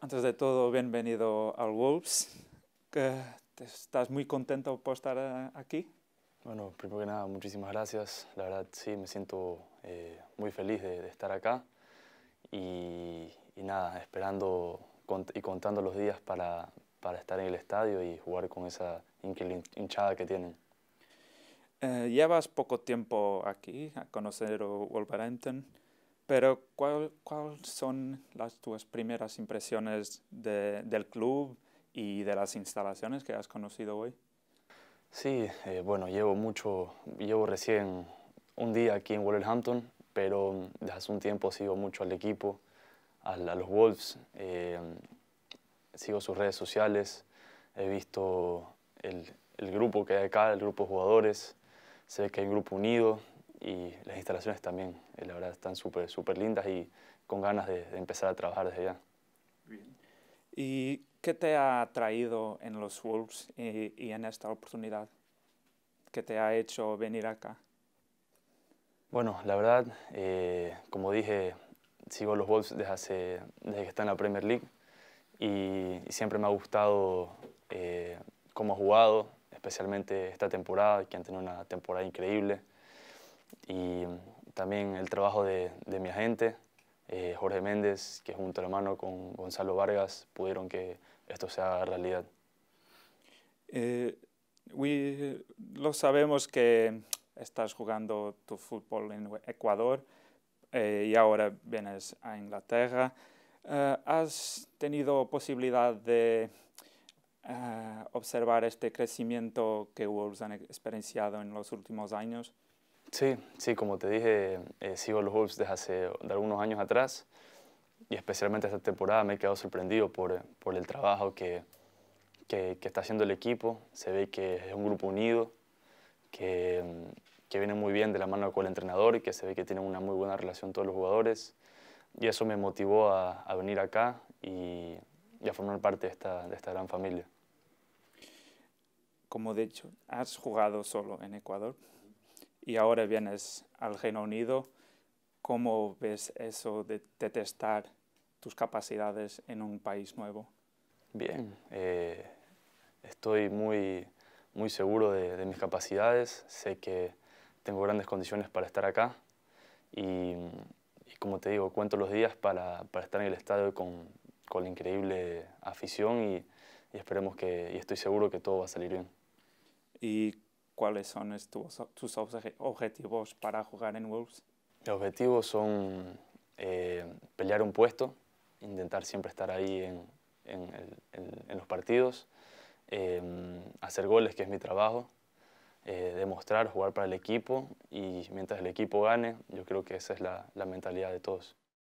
Antes de todo, bienvenido al Wolves. ¿Estás muy contento por estar eh, aquí? Bueno, primero que nada, muchísimas gracias. La verdad, sí, me siento eh, muy feliz de, estar acá. Y, nada, esperando y contando los días para, para, estar en el estadio y jugar con esa hinchada que tienen. Eh, llevas poco tiempo aquí, a conocer Wolverhampton. Pero ¿cuáles son las tus primeras impresiones del club y de las instalaciones que has conocido hoy? Sí, eh, bueno, llevo mucho, llevo recién un día aquí en Wolverhampton, pero desde hace un tiempo sigo mucho al equipo, a, los Wolves, eh, sigo sus redes sociales, he visto el, el grupo que hay acá, el grupo de jugadores, sé que hay un grupo unido, y las instalaciones también, eh, la verdad, están súper súper lindas y con ganas de, empezar a trabajar desde ya. ¿Y qué te ha traído en los Wolves eh, y, en esta oportunidad? ¿Qué te ha hecho venir acá? Bueno, la verdad, eh, como dije, sigo los Wolves desde, hace, desde que está en la Premier League y, siempre me ha gustado cómo ha jugado, especialmente esta temporada, que han tenido una temporada increíble y también el trabajo de, mi agente, eh, Jorge Méndez, que junto a la mano con Gonzalo Vargas pudieron que esto sea realidad. Eh, lo sabemos que estás jugando tu fútbol en Ecuador eh, y ahora vienes a Inglaterra. ¿Has tenido posibilidad de observar este crecimiento que Wolves han experienciado en los últimos años? Sí, sí, como te dije, sigo eh, sigo los Wolves desde hace algunos años atrás y especialmente esta temporada me he quedado sorprendido por, eh, el trabajo que, está haciendo el equipo. Se ve que es un grupo unido, que, viene muy bien de la mano con el entrenador y que se ve que tienen una muy buena relación todos los jugadores. Y eso me motivó a, venir acá y, y, a formar parte de esta, de esta gran familia. Como de hecho, has jugado solo en Ecuador, y ahora vienes al Reino Unido. ¿Cómo ves eso de, testar tus capacidades en un país nuevo? Bien, eh, estoy muy, muy seguro de, mis capacidades, sé que tengo grandes condiciones para estar acá y, como te digo, cuento los días para, para estar en el estadio con, con la increíble afición y, y esperemos que, y estoy seguro que todo va a salir bien. ¿Y cuáles son tus, tus objetivos para jugar en Wolves. Los objetivos son eh, pelear un puesto, intentar siempre estar ahí en, en, los partidos, em, hacer goles, que es mi trabajo, eh, demostrar, jugar para el equipo y mientras el equipo gane, yo creo que esa es la mentalidad de todos.